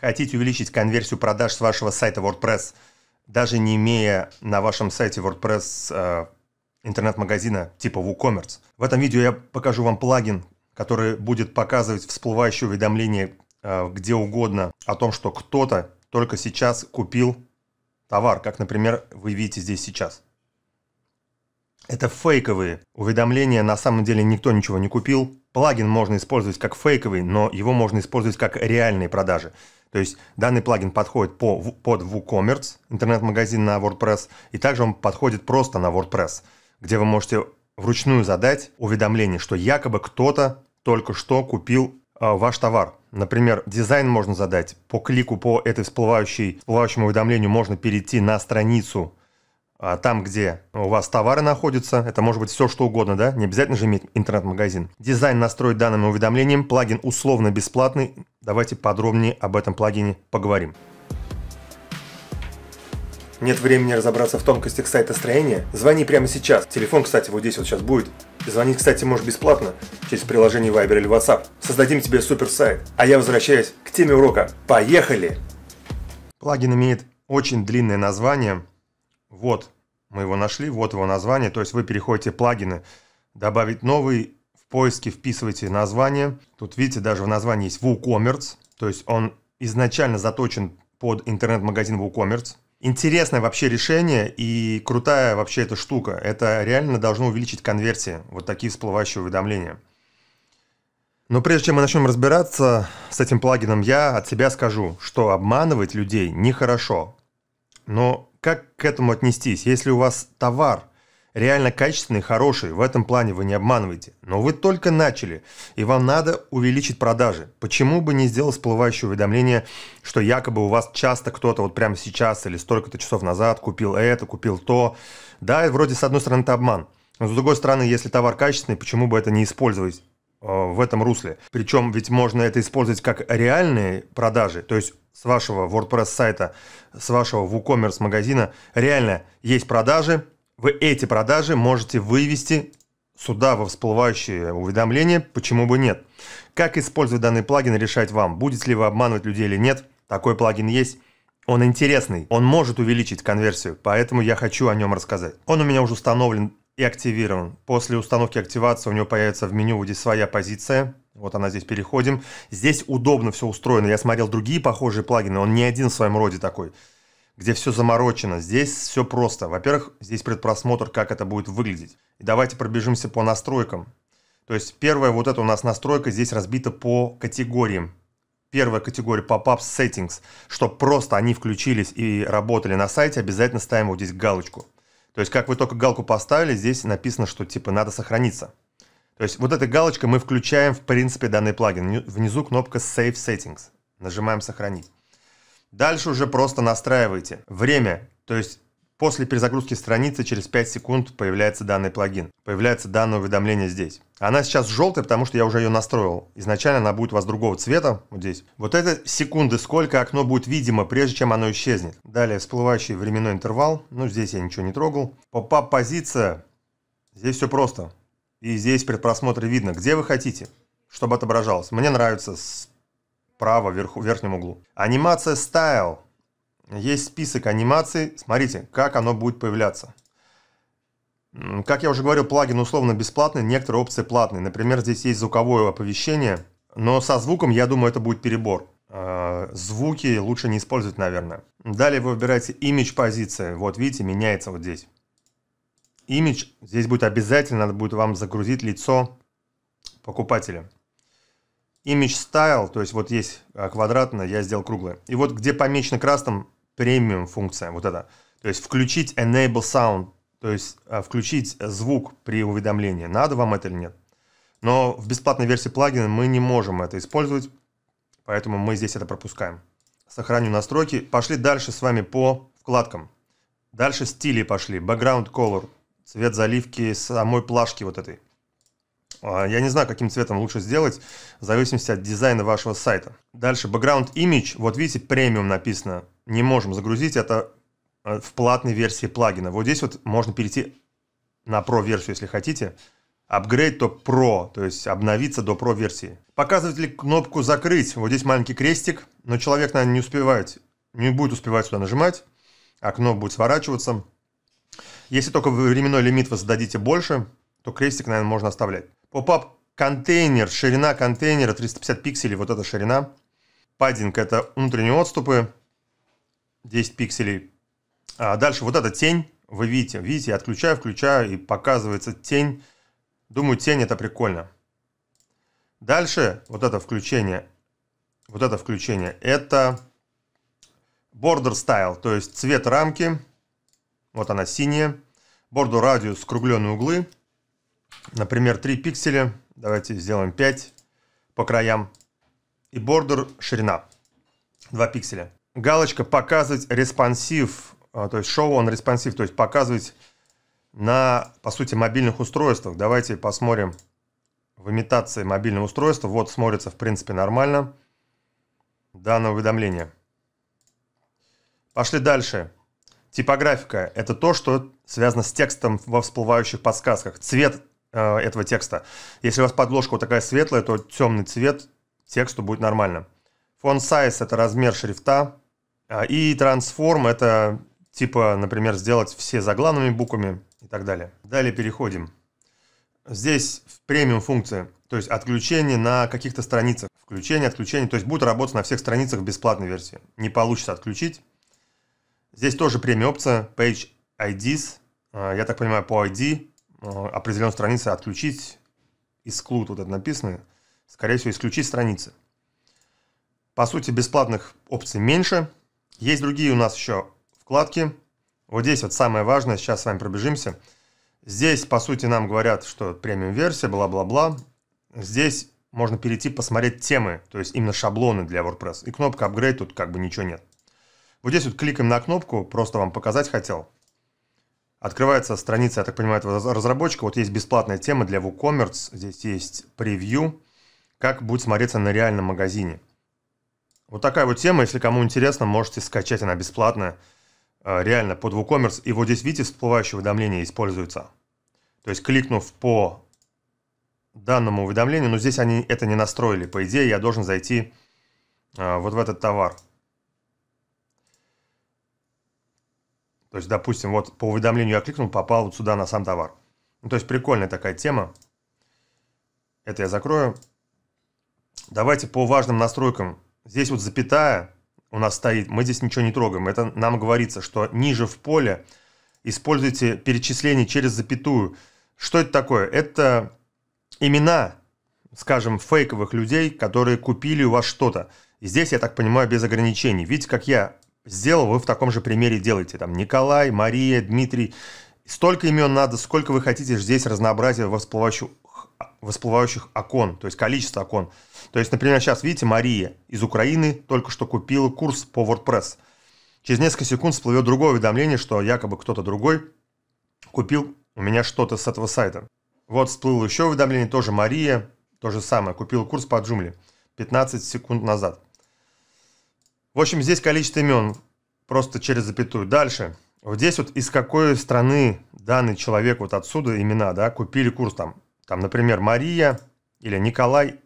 Хотите увеличить конверсию продаж с вашего сайта WordPress, даже не имея на вашем сайте WordPress э, интернет-магазина типа WooCommerce? В этом видео я покажу вам плагин, который будет показывать всплывающее уведомление э, где угодно о том, что кто-то только сейчас купил товар, как, например, вы видите здесь сейчас. Это фейковые уведомления, на самом деле никто ничего не купил. Плагин можно использовать как фейковый, но его можно использовать как реальные продажи. То есть данный плагин подходит по, под WooCommerce, интернет-магазин на WordPress, и также он подходит просто на WordPress, где вы можете вручную задать уведомление, что якобы кто-то только что купил э, ваш товар. Например, дизайн можно задать. По клику по этой всплывающей, всплывающему уведомлению можно перейти на страницу а там, где у вас товары находятся, это может быть все что угодно, да, не обязательно же иметь интернет-магазин. Дизайн настроить данным уведомлением, плагин условно бесплатный. Давайте подробнее об этом плагине поговорим. Нет времени разобраться в тонкостях сайта строения? Звони прямо сейчас. Телефон, кстати, вот здесь вот сейчас будет. Звонить, кстати, можешь бесплатно через приложение Viber или WhatsApp. Создадим тебе супер сайт. А я возвращаюсь к теме урока. Поехали! Плагин имеет очень длинное название, вот, мы его нашли, вот его название. То есть вы переходите плагины, добавить новый, в поиске вписываете название. Тут видите, даже в названии есть WooCommerce. То есть он изначально заточен под интернет-магазин WooCommerce. Интересное вообще решение и крутая вообще эта штука. Это реально должно увеличить конверсии, вот такие всплывающие уведомления. Но прежде чем мы начнем разбираться с этим плагином, я от себя скажу, что обманывать людей нехорошо. Но как к этому отнестись? Если у вас товар реально качественный, хороший, в этом плане вы не обманываете, но вы только начали, и вам надо увеличить продажи. Почему бы не сделать всплывающее уведомление, что якобы у вас часто кто-то вот прямо сейчас или столько-то часов назад купил это, купил то. Да, и вроде с одной стороны это обман, но с другой стороны, если товар качественный, почему бы это не использовать? Э, в этом русле. Причем ведь можно это использовать как реальные продажи, то есть с вашего WordPress сайта, с вашего WooCommerce магазина реально есть продажи, вы эти продажи можете вывести сюда во всплывающие уведомления, почему бы нет. Как использовать данный плагин, решать вам, Будет ли вы обманывать людей или нет. Такой плагин есть. Он интересный, он может увеличить конверсию, поэтому я хочу о нем рассказать. Он у меня уже установлен и активирован. После установки активации у него появится в меню вот здесь своя позиция. Вот она здесь, переходим. Здесь удобно все устроено. Я смотрел другие похожие плагины, он не один в своем роде такой, где все заморочено. Здесь все просто. Во-первых, здесь предпросмотр, как это будет выглядеть. И давайте пробежимся по настройкам. То есть первая вот эта у нас настройка здесь разбита по категориям. Первая категория Pop-up Settings, чтобы просто они включились и работали на сайте, обязательно ставим вот здесь галочку. То есть, как вы только галку поставили, здесь написано, что типа надо сохраниться. То есть, вот этой галочкой мы включаем, в принципе, данный плагин. Внизу кнопка Save Settings. Нажимаем «Сохранить». Дальше уже просто настраивайте время. То есть, После перезагрузки страницы через 5 секунд появляется данный плагин. Появляется данное уведомление здесь. Она сейчас желтая, потому что я уже ее настроил. Изначально она будет у вас другого цвета, вот здесь. Вот это секунды, сколько окно будет видимо, прежде чем оно исчезнет. Далее всплывающий временной интервал. Ну, здесь я ничего не трогал. Поп-ап позиция. Здесь все просто. И здесь предпросмотре видно, где вы хотите, чтобы отображалось. Мне нравится справа, вверху, в верхнем углу. Анимация Style есть список анимаций. Смотрите, как оно будет появляться. Как я уже говорил, плагин условно бесплатный, некоторые опции платные. Например, здесь есть звуковое оповещение, но со звуком, я думаю, это будет перебор. А, звуки лучше не использовать, наверное. Далее вы выбираете имидж позиции. Вот видите, меняется вот здесь. Имидж здесь будет обязательно, надо будет вам загрузить лицо покупателя. Image Style, то есть вот есть а, квадратное, я сделал круглое. И вот где помечено красным, премиум функция, вот это. То есть включить enable sound, то есть э, включить звук при уведомлении. Надо вам это или нет? Но в бесплатной версии плагина мы не можем это использовать, поэтому мы здесь это пропускаем. Сохраню настройки. Пошли дальше с вами по вкладкам. Дальше стили пошли. Background color, цвет заливки самой плашки вот этой. А, я не знаю, каким цветом лучше сделать, в зависимости от дизайна вашего сайта. Дальше, background image. Вот видите, премиум написано. Не можем загрузить это э, в платной версии плагина. Вот здесь вот можно перейти на Pro версию, если хотите. Апгрейд то Pro, то есть обновиться до Pro версии. Показывает ли кнопку закрыть? Вот здесь маленький крестик, но человек, наверное, не успевает, не будет успевать сюда нажимать. Окно будет сворачиваться. Если только временной лимит вы зададите больше, то крестик, наверное, можно оставлять. Попап контейнер, ширина контейнера 350 пикселей, вот эта ширина. Паддинг – это внутренние отступы, 10 пикселей. А дальше вот эта тень, вы видите, видите, я отключаю, включаю, и показывается тень. Думаю, тень – это прикольно. Дальше вот это включение, вот это включение – это border style, то есть цвет рамки. Вот она синяя. Border radius скругленные углы – Например, 3 пикселя. Давайте сделаем 5 по краям. И бордер ширина 2 пикселя. Галочка «Показывать респонсив», а, то есть «Show on responsive», то есть показывать на, по сути, мобильных устройствах. Давайте посмотрим в имитации мобильного устройства. Вот смотрится, в принципе, нормально данное уведомление. Пошли дальше. Типографика – это то, что связано с текстом во всплывающих подсказках. Цвет Э, этого текста. Если у вас подложка вот такая светлая, то темный цвет тексту будет нормально. Font size – это размер шрифта. Э, и transform – это типа, например, сделать все заглавными буквами и так далее. Далее переходим. Здесь в премиум функции, то есть отключение на каких-то страницах. Включение, отключение, то есть будет работать на всех страницах в бесплатной версии. Не получится отключить. Здесь тоже премиум опция Page IDs. Э, я так понимаю, по ID Э, определенную страницу отключить, исклуд вот это написанное скорее всего, исключить страницы. По сути, бесплатных опций меньше. Есть другие у нас еще вкладки. Вот здесь вот самое важное, сейчас с вами пробежимся. Здесь, по сути, нам говорят, что премиум-версия, бла-бла-бла. Здесь можно перейти посмотреть темы, то есть именно шаблоны для WordPress. И кнопка Upgrade тут как бы ничего нет. Вот здесь вот кликаем на кнопку, просто вам показать хотел. Открывается страница, я так понимаю, этого разработчика. Вот есть бесплатная тема для WooCommerce. Здесь есть превью, как будет смотреться на реальном магазине. Вот такая вот тема, если кому интересно, можете скачать, она бесплатная, э, реально под WooCommerce. И вот здесь, видите, всплывающее уведомление используется. То есть, кликнув по данному уведомлению, но здесь они это не настроили. По идее, я должен зайти э, вот в этот товар. То есть, допустим, вот по уведомлению я кликнул, попал вот сюда на сам товар. Ну, то есть, прикольная такая тема. Это я закрою. Давайте по важным настройкам. Здесь вот запятая у нас стоит, мы здесь ничего не трогаем. Это нам говорится, что ниже в поле используйте перечисление через запятую. Что это такое? Это имена, скажем, фейковых людей, которые купили у вас что-то. И здесь, я так понимаю, без ограничений. Видите, как я сделал, вы в таком же примере делаете. Там Николай, Мария, Дмитрий. Столько имен надо, сколько вы хотите здесь разнообразия во всплывающих, всплывающих окон, то есть количество окон. То есть, например, сейчас видите, Мария из Украины только что купила курс по WordPress. Через несколько секунд всплывет другое уведомление, что якобы кто-то другой купил у меня что-то с этого сайта. Вот всплыло еще уведомление, тоже Мария, то же самое, купила курс по джумле 15 секунд назад. В общем, здесь количество имен просто через запятую. Дальше. Вот здесь вот из какой страны данный человек, вот отсюда имена, да, купили курс там. Там, например, Мария или Николай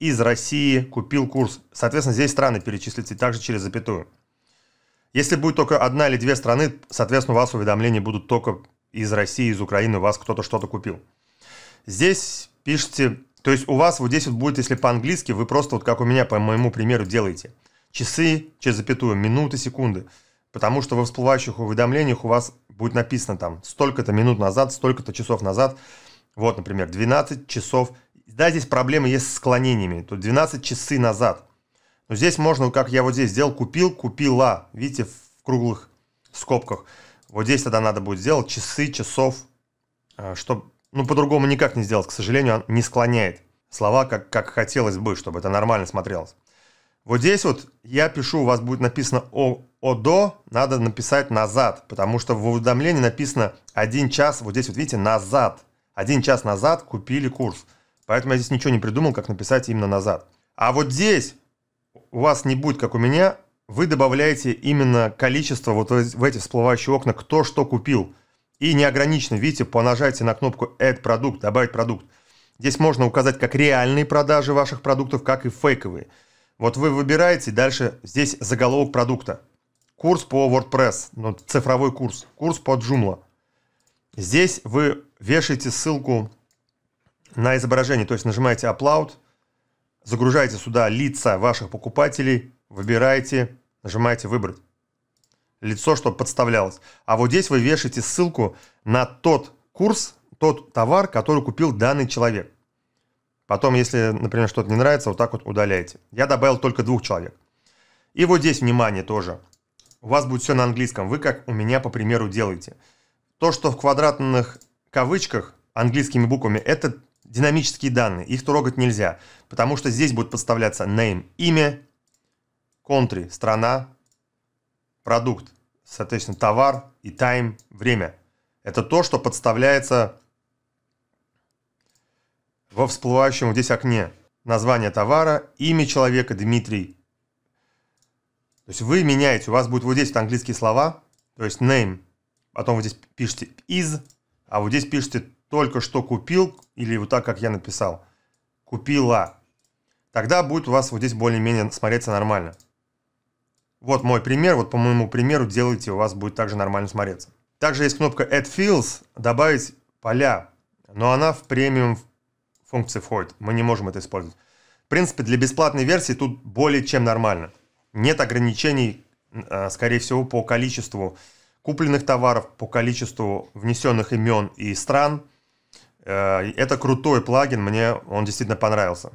из России купил курс. Соответственно, здесь страны перечислите также через запятую. Если будет только одна или две страны, соответственно, у вас уведомления будут только из России, из Украины, у вас кто-то что-то купил. Здесь пишите, то есть у вас вот здесь вот будет, если по-английски, вы просто вот как у меня по моему примеру делаете – часы, через запятую, минуты, секунды. Потому что во всплывающих уведомлениях у вас будет написано там столько-то минут назад, столько-то часов назад. Вот, например, 12 часов. Да, здесь проблемы есть с склонениями. Тут 12 часы назад. Но здесь можно, как я вот здесь сделал, купил, купила. Видите, в круглых скобках. Вот здесь тогда надо будет сделать часы, часов, э, чтобы... Ну, по-другому никак не сделать, к сожалению, он не склоняет слова, как, как хотелось бы, чтобы это нормально смотрелось. Вот здесь вот я пишу, у вас будет написано о, о до, надо написать назад, потому что в уведомлении написано один час, вот здесь вот видите, назад. Один час назад купили курс. Поэтому я здесь ничего не придумал, как написать именно назад. А вот здесь у вас не будет, как у меня, вы добавляете именно количество вот в эти всплывающие окна, кто что купил. И неограниченно, видите, по нажатии на кнопку «Add продукт», «Добавить продукт». Здесь можно указать как реальные продажи ваших продуктов, как и фейковые. Вот вы выбираете, дальше здесь заголовок продукта. Курс по WordPress, ну, цифровой курс, курс по Joomla. Здесь вы вешаете ссылку на изображение, то есть нажимаете Upload, загружаете сюда лица ваших покупателей, выбираете, нажимаете «Выбрать» лицо, чтобы подставлялось. А вот здесь вы вешаете ссылку на тот курс, тот товар, который купил данный человек. Потом, если, например, что-то не нравится, вот так вот удаляете. Я добавил только двух человек. И вот здесь, внимание, тоже. У вас будет все на английском. Вы, как у меня, по примеру, делаете. То, что в квадратных кавычках английскими буквами, это динамические данные. Их трогать нельзя, потому что здесь будет подставляться name – имя, country – страна, продукт, соответственно, товар и time – время. Это то, что подставляется во всплывающем здесь окне название товара, имя человека Дмитрий. То есть вы меняете, у вас будет вот здесь вот английские слова, то есть name, потом вы здесь пишете is, а вот здесь пишете только что купил, или вот так, как я написал, купила. Тогда будет у вас вот здесь более-менее смотреться нормально. Вот мой пример, вот по моему примеру делайте, у вас будет также нормально смотреться. Также есть кнопка Add Fields, добавить поля, но она в премиум функции входит. Мы не можем это использовать. В принципе, для бесплатной версии тут более чем нормально. Нет ограничений, э, скорее всего, по количеству купленных товаров, по количеству внесенных имен и стран. Э, это крутой плагин, мне он действительно понравился.